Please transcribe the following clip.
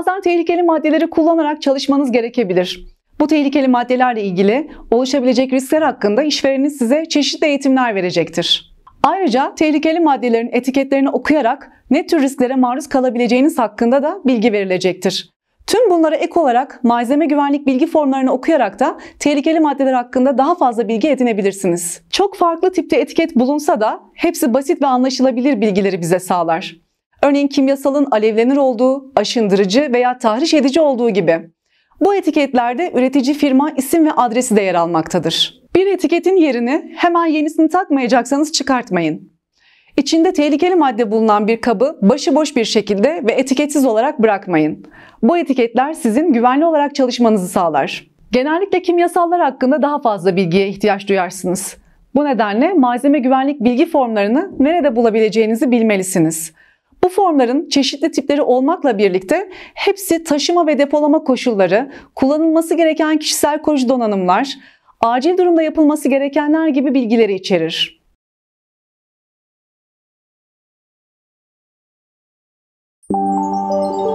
Bazen tehlikeli maddeleri kullanarak çalışmanız gerekebilir. Bu tehlikeli maddelerle ilgili oluşabilecek riskler hakkında işvereniniz size çeşitli eğitimler verecektir. Ayrıca tehlikeli maddelerin etiketlerini okuyarak ne tür risklere maruz kalabileceğiniz hakkında da bilgi verilecektir. Tüm bunlara ek olarak malzeme güvenlik bilgi formlarını okuyarak da tehlikeli maddeler hakkında daha fazla bilgi edinebilirsiniz. Çok farklı tipte etiket bulunsa da hepsi basit ve anlaşılabilir bilgileri bize sağlar. Örneğin kimyasalın alevlenir olduğu, aşındırıcı veya tahriş edici olduğu gibi. Bu etiketlerde üretici firma isim ve adresi de yer almaktadır. Bir etiketin yerini hemen yenisini takmayacaksanız çıkartmayın. İçinde tehlikeli madde bulunan bir kabı başıboş bir şekilde ve etiketsiz olarak bırakmayın. Bu etiketler sizin güvenli olarak çalışmanızı sağlar. Genellikle kimyasallar hakkında daha fazla bilgiye ihtiyaç duyarsınız. Bu nedenle malzeme güvenlik bilgi formlarını nerede bulabileceğinizi bilmelisiniz. Bu formların çeşitli tipleri olmakla birlikte hepsi taşıma ve depolama koşulları, kullanılması gereken kişisel koruyucu donanımlar, acil durumda yapılması gerekenler gibi bilgileri içerir. Thank